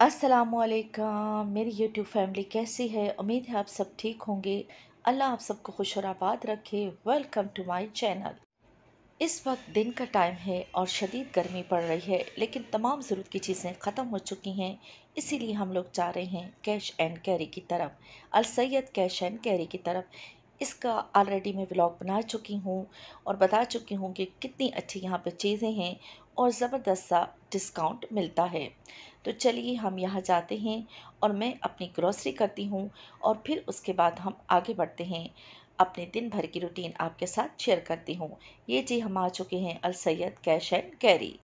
असलकम मेरी YouTube family कैसी है उम्मीद है आप सब ठीक होंगे अल्लाह आप सबको खुश और आबाद रखे वेलकम टू माय चैनल इस वक्त दिन का टाइम है और शदीद गर्मी पड़ रही है लेकिन तमाम ज़रूरत की चीज़ें ख़त्म हो चुकी हैं इसीलिए हम लोग जा रहे हैं कैश एंड कैरी की तरफ अलसैद कैश एंड कैरी की तरफ इसका ऑलरेडी मैं ब्लॉग बना चुकी हूँ और बता चुकी हूँ कि कितनी अच्छी यहाँ पर चीज़ें हैं और ज़बरदस्त सा डिस्काउंट मिलता है तो चलिए हम यहाँ जाते हैं और मैं अपनी ग्रॉसरी करती हूँ और फिर उसके बाद हम आगे बढ़ते हैं अपने दिन भर की रूटीन आपके साथ शेयर करती हूँ ये जी हम आ चुके हैं Al Said cash and carry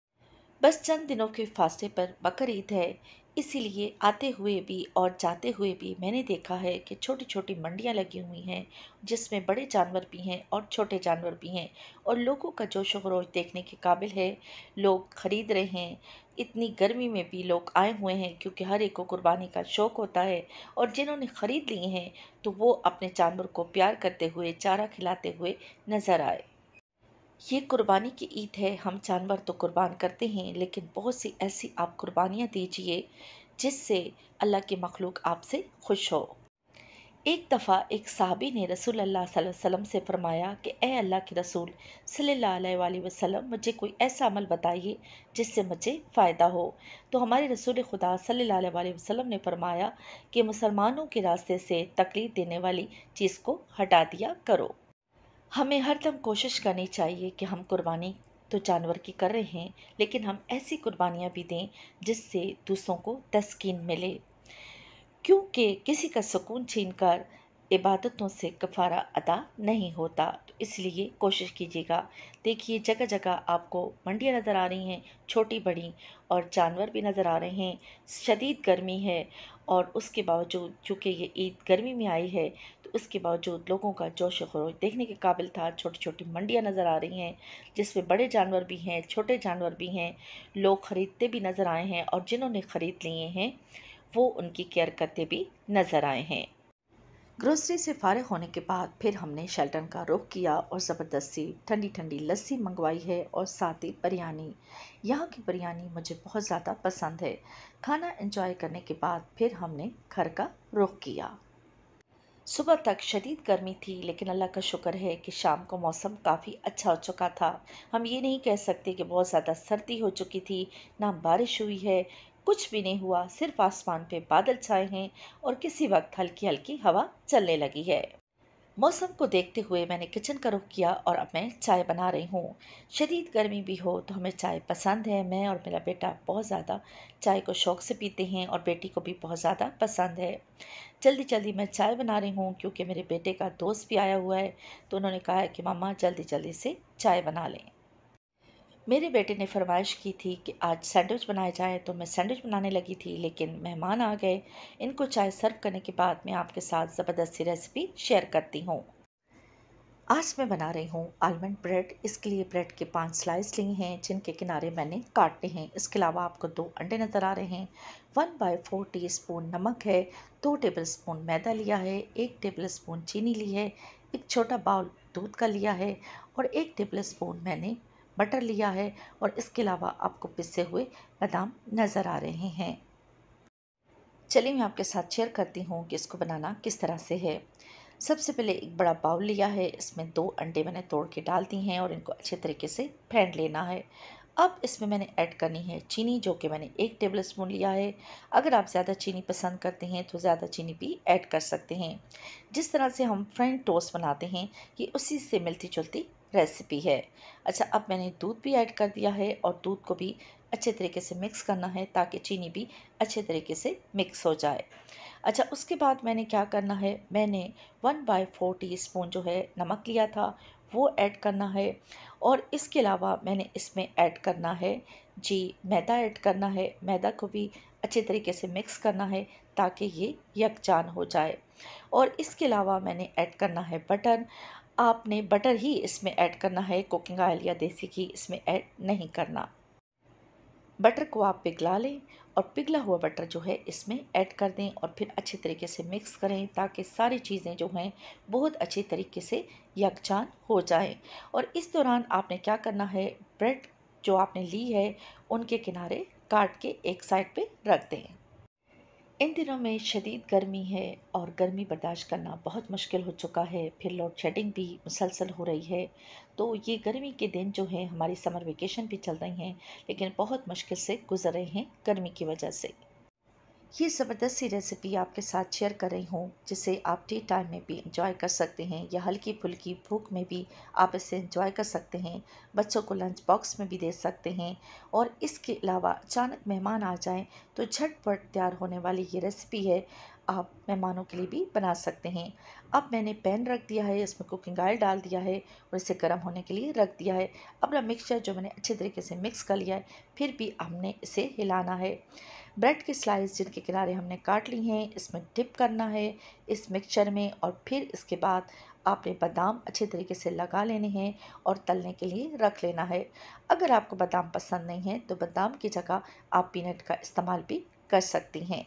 बस चंद दिनों के फासले पर बकर ईद है इसीलिए आते हुए भी और जाते हुए भी मैंने देखा है कि छोटी छोटी मंडियाँ लगी हुई हैं जिसमें बड़े जानवर भी हैं और छोटे जानवर भी हैं और लोगों का जोश वरोश देखने के काबिल है लोग ख़रीद रहे हैं इतनी गर्मी में भी लोग आए हुए हैं क्योंकि हर एक को कुर्बानी का शौक़ होता है और जिन्होंने ख़रीद लिए हैं तो वो अपने जानवर को प्यार करते हुए चारा खिलाते हुए नज़र आए ये कुर्बानी की ईद है हम जानवर तो कुर्बान करते हैं लेकिन बहुत सी ऐसी आप कुर्बानियाँ दीजिए जिससे अल्लाह के मखलूक आपसे खुश हो एक दफ़ा एक सहाबी ने रसूल अल्लाह वसल्लम से फरमाया कि ए अल्लाह के रसूल सल्लल्लाहु अलैहि वसल्लम मुझे कोई ऐसा अमल बताइए जिससे मुझे फ़ायदा हो तो हमारे रसूल खुदा सल्लल्लाहु अलैहि वसल्लम ने फरमाया कि मुसलमानों के रास्ते से तकलीफ़ देने वाली चीज़ को हटा दिया करो हमें हर दम कोशिश करनी चाहिए कि हम कुर्बानी तो जानवर की कर रहे हैं लेकिन हम ऐसी कुर्बानियाँ भी दें जिससे दूसरों को तस्किन मिले क्योंकि किसी का सुकून छीन कर इबादतों से कफारा अदा नहीं होता तो इसलिए कोशिश कीजिएगा देखिए जगह जगह आपको मंडियाँ नज़र आ रही हैं छोटी बड़ी और जानवर भी नज़र आ रहे हैं शदीद गर्मी है और उसके बावजूद चूँकि ये ईद गर्मी में आई है तो उसके बावजूद लोगों का जोश खरोश देखने के काबिल था छोटी छोटी मंडियाँ नज़र आ रही हैं जिसमें बड़े जानवर भी हैं छोटे जानवर भी हैं लोग ख़रीदते भी नज़र आए हैं और जिन्होंने ख़रीद लिए हैं वो उनकी केयर करते भी नज़र आए हैं ग्रोसरी से फारग होने के बाद फिर हमने शेल्टन का रुख किया और ज़बरदस्ती ठंडी ठंडी लस्सी मंगवाई है और साथ ही बिरयानी यहाँ की बिरयानी मुझे बहुत ज़्यादा पसंद है खाना एंजॉय करने के बाद फिर हमने घर का रुख किया सुबह तक शदीद गर्मी थी लेकिन अल्लाह का शुक्र है कि शाम को मौसम काफ़ी अच्छा हो चुका था हम ये नहीं कह सकते कि बहुत ज़्यादा सर्दी हो चुकी थी ना बारिश हुई है कुछ भी नहीं हुआ सिर्फ आसमान पे बादल छाए हैं और किसी वक्त हल्की हल्की हवा चलने लगी है मौसम को देखते हुए मैंने किचन का रुख किया और अब मैं चाय बना रही हूँ शदीद गर्मी भी हो तो हमें चाय पसंद है मैं और मेरा बेटा बहुत ज़्यादा चाय को शौक़ से पीते हैं और बेटी को भी बहुत ज़्यादा पसंद है जल्दी जल्दी मैं चाय बना रही हूँ क्योंकि मेरे बेटे का दोस्त भी आया हुआ है तो उन्होंने कहा है कि मामा जल्दी जल्दी से चाय बना लें मेरे बेटे ने फरमाइश की थी कि आज सैंडविच बनाए जाए तो मैं सैंडविच बनाने लगी थी लेकिन मेहमान आ गए इनको चाय सर्व करने के बाद मैं आपके साथ ज़बरदस्ती रेसिपी शेयर करती हूँ आज मैं बना रही हूँ आलमंड ब्रेड इसके लिए ब्रेड के पांच स्लाइस लिए हैं जिनके किनारे मैंने काटने हैं इसके अलावा आपको दो अंडे नज़र आ रहे हैं one by four teaspoon नमक है दो टेबल स्पून मैदा लिया है एक टेबल स्पून चीनी ली है एक छोटा बाउल दूध का लिया है और एक टेबल स्पून मैंने बटर लिया है और इसके अलावा आपको पिसे हुए बादाम नज़र आ रहे हैं चलिए मैं आपके साथ शेयर करती हूँ कि इसको बनाना किस तरह से है सबसे पहले एक बड़ा बाउल लिया है इसमें दो अंडे मैंने तोड़ के डाल दी हैं और इनको अच्छे तरीके से फेंट लेना है अब इसमें मैंने ऐड करनी है चीनी जो कि मैंने एक टेबल स्पून लिया है अगर आप ज़्यादा चीनी पसंद करते हैं तो ज़्यादा चीनी भी ऐड कर सकते हैं जिस तरह से हम फ्रेंड टोस्ट बनाते हैं ये उसी से मिलती जुलती रेसिपी है अच्छा अब मैंने दूध भी ऐड कर दिया है और दूध को भी अच्छे तरीके से मिक्स करना है ताकि चीनी भी अच्छे तरीके से मिक्स हो जाए अच्छा उसके बाद मैंने क्या करना है मैंने one by four teaspoon जो है नमक लिया था वो ऐड करना है और इसके अलावा मैंने इसमें ऐड करना है जी मैदा ऐड करना है मैदा को भी अच्छे तरीके से मिक्स करना है ताकि ये यकजान हो जाए और इसके अलावा मैंने ऐड करना है बटर आपने बटर ही इसमें ऐड करना है कुकिंग ऑयल या देसी घी इसमें ऐड नहीं करना बटर को आप पिघला लें और पिघला हुआ बटर जो है इसमें ऐड कर दें और फिर अच्छे तरीके से मिक्स करें ताकि सारी चीज़ें जो हैं बहुत अच्छे तरीके से यकजान हो जाएं और इस दौरान आपने क्या करना है ब्रेड जो आपने ली है उनके किनारे काट के एक साइड पे रख दें इन दिनों में शदीद गर्मी है और गर्मी बर्दाश्त करना बहुत मुश्किल हो चुका है फिर लोड शेडिंग भी मुसलसल हो रही है तो ये गर्मी के दिन जो है हमारी समर वेकेशन भी चल रही हैं लेकिन बहुत मुश्किल से गुजर रहे हैं गर्मी की वजह से ये ज़बरदस्त सी रेसिपी आपके साथ शेयर कर रही हूँ जिसे आप टी टाइम में भी इंजॉय कर सकते हैं या हल्की फुल्की भूख में भी आप इसे इंजॉय कर सकते हैं बच्चों को लंच बॉक्स में भी दे सकते हैं और इसके अलावा अचानक मेहमान आ जाएं तो झटपट तैयार होने वाली ये रेसिपी है आप मेहमानों के लिए भी बना सकते हैं अब मैंने पैन रख दिया है इसमें कुकिंग ऑयल डाल दिया है और इसे गर्म होने के लिए रख दिया है अपना मिक्सचर जो मैंने अच्छे तरीके से मिक्स कर लिया है फिर भी हमने इसे हिलाना है ब्रेड की स्लाइस जिनके किनारे हमने काट ली हैं इसमें डिप करना है इस मिक्सचर में और फिर इसके बाद आपने बादाम अच्छे तरीके से लगा लेने हैं और तलने के लिए रख लेना है अगर आपको बादाम पसंद नहीं है तो बादाम की जगह आप पीनट का इस्तेमाल भी कर सकती हैं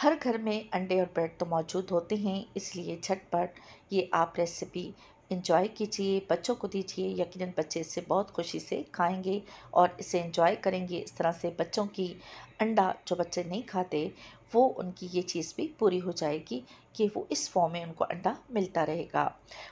हर घर में अंडे और ब्रेड तो मौजूद होते हैं इसलिए झटपट ये आप रेसिपी इन्जॉय कीजिए बच्चों को दीजिए यकीनन बच्चे इसे बहुत खुशी से खाएंगे और इसे इंजॉय करेंगे इस तरह से बच्चों की अंडा जो बच्चे नहीं खाते वो उनकी ये चीज़ भी पूरी हो जाएगी कि वो इस फॉर्म में उनको अंडा मिलता रहेगा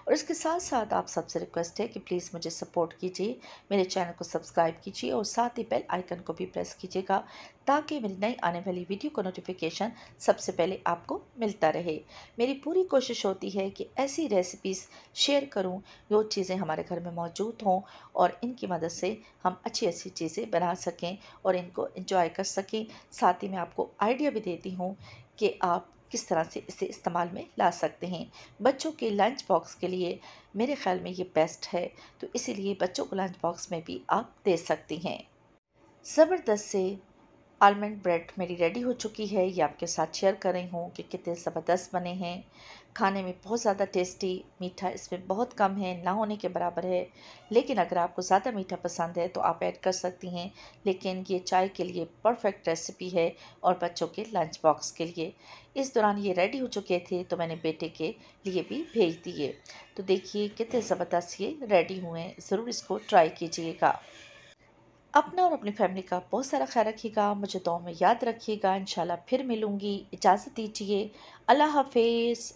और इसके साथ साथ आप सबसे रिक्वेस्ट है कि प्लीज़ मुझे सपोर्ट कीजिए मेरे चैनल को सब्सक्राइब कीजिए और साथ ही बेल आइकन को भी प्रेस कीजिएगा ताकि मेरी नई आने वाली वीडियो का नोटिफिकेशन सबसे पहले आपको मिलता रहे मेरी पूरी कोशिश होती है कि ऐसी रेसिपीज़ शेयर करूँ जो चीज़ें हमारे घर में मौजूद हों और इनकी मदद से हम अच्छी अच्छी चीज़ें बना सकें और इनको इंजॉय कर सकें रखें साथ ही मैं आपको आइडिया भी देती हूँ कि आप किस तरह से इसे इस्तेमाल में ला सकते हैं बच्चों के लंच बॉक्स के लिए मेरे ख्याल में ये बेस्ट है तो इसीलिए बच्चों को लंच बॉक्स में भी आप दे सकती हैं ज़बरदस्त से आलमंड ब्रेड मेरी रेडी हो चुकी है ये आपके साथ शेयर कर रही हूँ कि कितने ज़बरदस्त बने हैं खाने में बहुत ज़्यादा टेस्टी मीठा इसमें बहुत कम है ना होने के बराबर है लेकिन अगर आपको ज़्यादा मीठा पसंद है तो आप ऐड कर सकती हैं लेकिन ये चाय के लिए परफेक्ट रेसिपी है और बच्चों के लंच बॉक्स के लिए इस दौरान ये रेडी हो चुके थे तो मैंने बेटे के लिए भी भेज दिए तो देखिए कितने ज़बरदस्त ये रेडी हुए हैं ज़रूर इसको ट्राई कीजिएगा अपना और अपनी फैमिली का बहुत सारा ख्याल रखिएगा मुझे दो में याद रखिएगा इन फिर मिलूँगी इजाज़त दीजिए अल्लाह हाफिज़